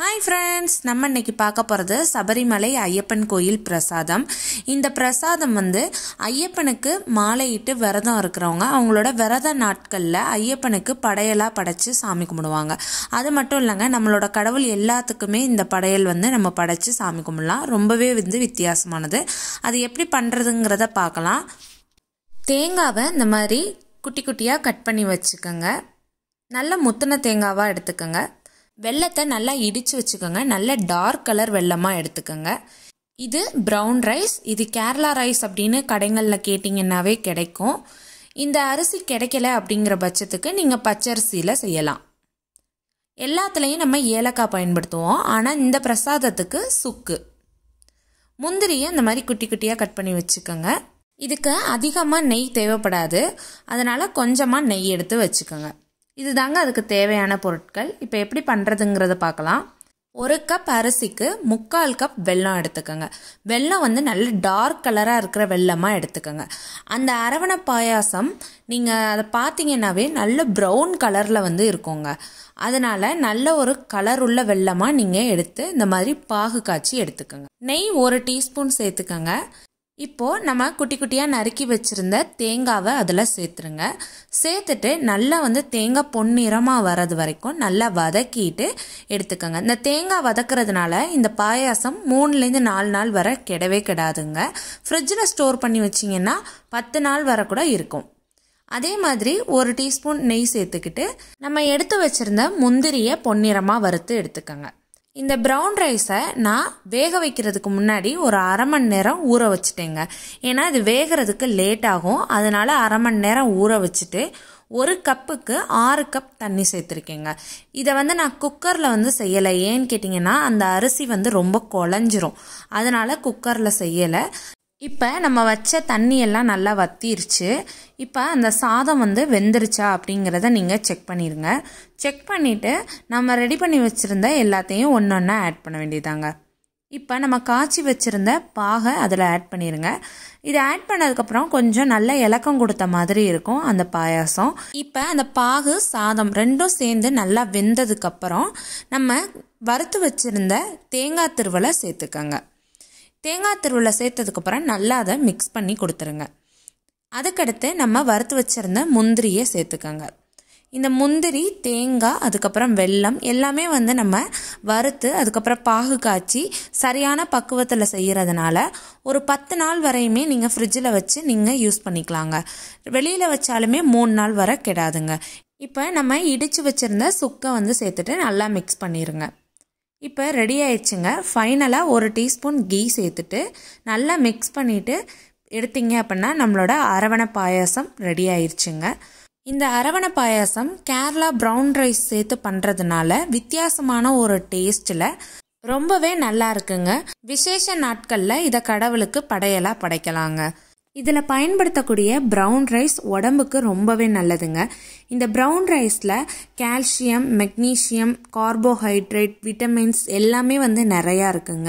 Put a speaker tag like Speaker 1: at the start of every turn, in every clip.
Speaker 1: hi friends நம்ம இன்னைக்கு பார்க்க போகிறது சபரிமலை ஐயப்பன் கோயில் பிரசாதம் இந்த பிரசாதம் வந்து ஐயப்பனுக்கு மாலையிட்டு விரதம் இருக்கிறவங்க அவங்களோட விரத நாட்களில் ஐயப்பனுக்கு படையலாக படைச்சி சாமி கும்பிடுவாங்க அது மட்டும் இல்லைங்க நம்மளோட கடவுள் எல்லாத்துக்குமே இந்த படையல் வந்து நம்ம படைச்சி சாமி கும்பிடலாம் ரொம்பவே வந்து வித்தியாசமானது அது எப்படி பண்ணுறதுங்கிறத பார்க்கலாம் தேங்காவை இந்த மாதிரி குட்டி குட்டியாக கட் பண்ணி வச்சுக்கோங்க நல்ல முத்தின தேங்காவாக எடுத்துக்கோங்க வெள்ளத்தை நல்லா இடித்து வச்சுக்கோங்க நல்ல டார்க் கலர் வெள்ளமாக எடுத்துக்கோங்க இது ப்ரௌன் ரைஸ் இது கேரளா ரைஸ் அப்படின்னு கடைகளில் கேட்டிங்கன்னாவே கிடைக்கும் இந்த அரிசி கிடைக்கல அப்படிங்கிற பட்சத்துக்கு நீங்கள் பச்சரிசியில் செய்யலாம் எல்லாத்துலேயும் நம்ம ஏலக்காய் பயன்படுத்துவோம் ஆனால் இந்த பிரசாதத்துக்கு சுக்கு முந்திரியை இந்த மாதிரி குட்டி குட்டியாக கட் பண்ணி வச்சுக்கோங்க இதுக்கு அதிகமாக நெய் தேவைப்படாது அதனால் கொஞ்சமாக நெய் எடுத்து வச்சுக்கோங்க இது தாங்க அதுக்கு தேவையான பொருட்கள் இப்போ எப்படி பண்ணுறதுங்கிறத பார்க்கலாம் ஒரு கப் அரிசிக்கு முக்கால் கப் வெல்லம் எடுத்துக்கோங்க வெல்லம் வந்து நல்ல டார்க் கலராக இருக்கிற வெள்ளமாக எடுத்துக்கோங்க அந்த அரவணை பாயாசம் நீங்கள் அதை பார்த்தீங்கன்னாவே நல்ல ப்ரௌன் கலரில் வந்து இருக்குங்க அதனால் நல்ல ஒரு கலர் உள்ள வெள்ளமாக நீங்கள் எடுத்து இந்த மாதிரி பாகு காய்ச்சி எடுத்துக்கோங்க நெய் ஒரு டீஸ்பூன் சேர்த்துக்கோங்க இப்போ நம்ம குட்டி குட்டியாக நறுக்கி வச்சுருந்த தேங்காவை அதில் சேர்த்துருங்க சேர்த்துட்டு நல்லா வந்து தேங்காய் பொன்னிறமாக வர்றது வரைக்கும் நல்லா வதக்கிட்டு எடுத்துக்கோங்க இந்த தேங்காய் வதக்கிறதுனால இந்த பாயாசம் மூணுலேருந்து நாலு நாள் வர கிடவே கிடாதுங்க ஃப்ரிட்ஜில் ஸ்டோர் பண்ணி வச்சிங்கன்னா பத்து நாள் வர கூட இருக்கும் அதே மாதிரி ஒரு டீஸ்பூன் நெய் சேர்த்துக்கிட்டு நம்ம எடுத்து வச்சுருந்த முந்திரியை பொன்னிறமாக வறுத்து எடுத்துக்கோங்க இந்த ப்ரௌன் ரைஸை நான் வேக வைக்கிறதுக்கு முன்னாடி ஒரு அரை மணி நேரம் ஊற வச்சுட்டேங்க ஏன்னா இது வேகிறதுக்கு லேட் ஆகும் அதனால் அரை மணி நேரம் ஊற வச்சுட்டு ஒரு கப்புக்கு ஆறு கப் தண்ணி சேர்த்துருக்கேங்க இதை வந்து நான் குக்கரில் வந்து செய்யலை ஏன்னு கேட்டிங்கன்னா அந்த அரிசி வந்து ரொம்ப குழஞ்சிரும் அதனால் குக்கரில் செய்யலை இப்போ நம்ம வச்ச தண்ணியெல்லாம் நல்லா வத்திருச்சு இப்போ அந்த சாதம் வந்து வெந்துருச்சா அப்படிங்கிறத நீங்கள் செக் பண்ணிடுங்க செக் பண்ணிவிட்டு நம்ம ரெடி பண்ணி வச்சுருந்த எல்லாத்தையும் ஒன்று ஒன்றா ஆட் பண்ண வேண்டியதாங்க இப்போ நம்ம காய்ச்சி வச்சுருந்த பாகை அதில் ஆட் பண்ணிடுங்க இது ஆட் பண்ணதுக்கப்புறம் கொஞ்சம் நல்ல இலக்கம் கொடுத்த மாதிரி இருக்கும் அந்த பாயாசம் இப்போ அந்த பாகு சாதம் ரெண்டும் சேர்ந்து நல்லா வெந்ததுக்கப்புறம் நம்ம வறுத்து வச்சுருந்த தேங்காய் திருவலை சேர்த்துக்கோங்க தேங்காய் திருவிழா சேர்த்ததுக்கப்புறம் நல்லா அதை மிக்ஸ் பண்ணி கொடுத்துருங்க அதுக்கடுத்து நம்ம வறுத்து வச்சுருந்த முந்திரியை சேர்த்துக்கோங்க இந்த முந்திரி தேங்காய் அதுக்கப்புறம் வெல்லம் எல்லாமே வந்து நம்ம வறுத்து அதுக்கப்புறம் பாகு காய்ச்சி சரியான பக்குவத்தில் செய்கிறதுனால ஒரு பத்து நாள் வரையுமே நீங்கள் ஃப்ரிட்ஜில் வச்சு நீங்கள் யூஸ் பண்ணிக்கலாங்க வெளியில் வச்சாலுமே மூணு நாள் வரை கெடாதுங்க இப்போ நம்ம இடித்து வச்சுருந்த சுக்கை வந்து சேர்த்துட்டு நல்லா மிக்ஸ் பண்ணிடுங்க இப்போ ரெடி ஆயிடுச்சுங்க ஃபைனலாக ஒரு டீஸ்பூன் கீ சேர்த்துட்டு நல்லா மிக்ஸ் பண்ணிவிட்டு எடுத்தீங்க அப்படின்னா நம்மளோட அரவணை பாயாசம் ரெடி ஆயிடுச்சுங்க இந்த அரவணை பாயாசம் கேரளா ப்ரௌன் ரைஸ் சேர்த்து பண்ணுறதுனால வித்தியாசமான ஒரு டேஸ்ட்டில் ரொம்பவே நல்லா இருக்குங்க விசேஷ நாட்களில் இதை கடவுளுக்கு படையலாக படைக்கலாங்க இதில் பயன்படுத்தக்கூடிய ப்ரௌன் ரைஸ் உடம்புக்கு ரொம்பவே நல்லதுங்க இந்த ப்ரௌன் ரைஸில் கால்சியம் மெக்னீஷியம் கார்போஹைட்ரேட் விட்டமின்ஸ் எல்லாமே வந்து நிறையா இருக்குங்க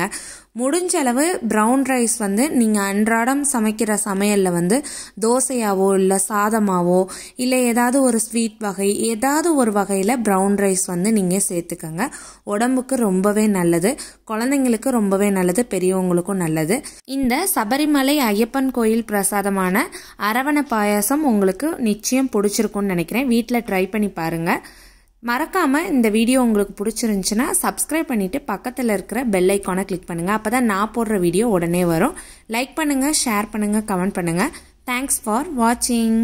Speaker 1: முடிஞ்ச அளவு ப்ரௌன் ரைஸ் வந்து நீங்கள் அன்றாடம் சமைக்கிற சமையலில் வந்து தோசையாவோ இல்லை சாதமாவோ இல்லை ஏதாவது ஒரு ஸ்வீட் வகை ஏதாவது ஒரு வகையில் ப்ரௌன் ரைஸ் வந்து நீங்கள் சேர்த்துக்கோங்க உடம்புக்கு ரொம்பவே நல்லது குழந்தைங்களுக்கு ரொம்பவே நல்லது பெரியவங்களுக்கும் நல்லது இந்த சபரிமலை ஐயப்பன் கோயில் பிரசாதமான அரவண பாயாசம் உங்களுக்கு நிச்சயம் பிடிச்சிருக்கும்னு நினைக்கிறேன் வீட்டில் ட்ரை பண்ணி பாருங்கள் மறக்காமல் இந்த வீடியோ உங்களுக்கு பிடிச்சிருந்துச்சுன்னா சப்ஸ்கிரைப் பண்ணிவிட்டு பக்கத்தில் இருக்கிற பெல் ஐக்கானை கிளிக் பண்ணுங்கள் அப்போ தான் நான் போடுற வீடியோ உடனே வரும் லைக் பண்ணுங்கள் ஷேர் பண்ணுங்கள் கமெண்ட் பண்ணுங்கள் தேங்க்ஸ் ஃபார் வாட்சிங்